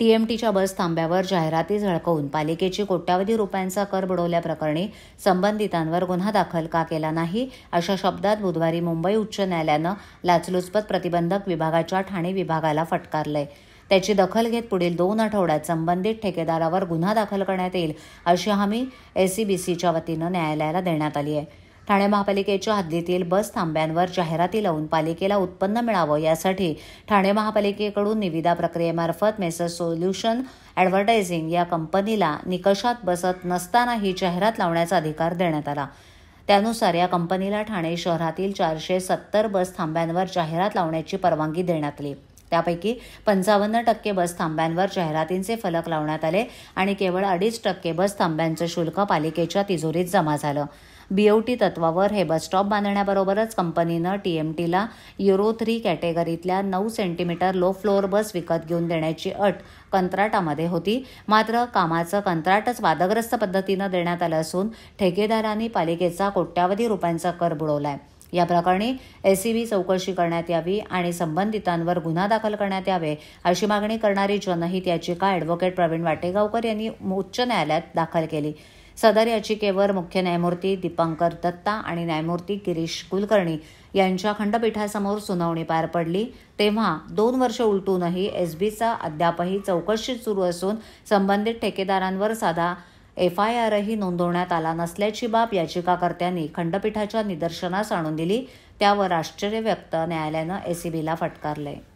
टीएमटीच्या बस थांब्यावर जाहिराती झळकवून पालिकेची कोट्यावधी रुपयांचा कर बुडवल्याप्रकरणी संबंधितांवर गुन्हा दाखल का केला नाही अशा शब्दात बुधवारी मुंबई उच्च न्यायालयानं लाचलुचपत प्रतिबंधक विभागाच्या ठाणे विभागाला फटकारलंय त्याची दखल घेत पुढील दोन आठवड्यात संबंधित ठेकेदारावर गुन्हा दाखल करण्यात येईल अशी हमी एसईबीसीच्या e वतीनं न्यायालयाला देण्यात आली आहे ठाणे महापालिकेच्या हद्दीतील बस थांब्यांवर जाहिराती लावून पालिकेला उत्पन्न मिळावं यासाठी ठाणे महापालिकेकडून निविदा प्रक्रियेमार्फत मेसर्स सोल्युशन ॲडव्हर्टायझिंग या कंपनीला निकषात बसत नसताना ही जाहिरात लावण्याचा अधिकार देण्यात आला त्यानुसार या कंपनीला ठाणे शहरातील चारशे सत्तर बस थांब्यांवर जाहिरात लावण्याची परवानगी देण्यात आली त्यापैकी पंचावन्न टक्के बस थांब्यांवर जाहिरातींचे फलक लावण्यात आले आणि केवळ अडीच टक्के बस थांब्यांचं शुल्क पालिकेच्या तिजोरीत जमा झालं बीओटी तत्वावर हे बसस्टॉप बांधण्याबरोबरच कंपनीनं टीएमटीला युरो थ्री कॅटेगरीतल्या नऊ सेंटीमीटर लो फ्लोअर बस विकत घेऊन देण्याची अट कंत्राटामध्ये होती मात्र कामाचं कंत्राटच वादग्रस्त पद्धतीनं देण्यात आलं असून ठेकेदारांनी पालिकेचा कोट्यावधी रुपयांचा कर बुडवलाय या प्रकरणी एसीबी e चौकशी करण्यात यावी आणि संबंधितांवर गुन्हा दाखल करण्यात यावे अशी मागणी करणारी जनहित याचिका ॲडव्होकेट प्रवीण वाटेगावकर यांनी उच्च न्यायालयात दाखल केली सदर याचिकेवर मुख्य न्यायमूर्ती दीपांकर दत्ता आणि न्यायमूर्ती गिरीश कुलकर्णी यांच्या खंडपीठासमोर सुनावणी पार पडली तेव्हा दोन वर्ष उलटूनही एसबीचा अद्यापही चौकशी सुरू असून संबंधित ठेकेदारांवर साधा एफ आय आरही नोंदवण्यात आला नसल्याची बाब याचिकाकर्त्यांनी खंडपीठाच्या निदर्शनास आणून दिली त्यावर आश्चर्य व्यक्त न्यायालयानं एसीबीला फटकारले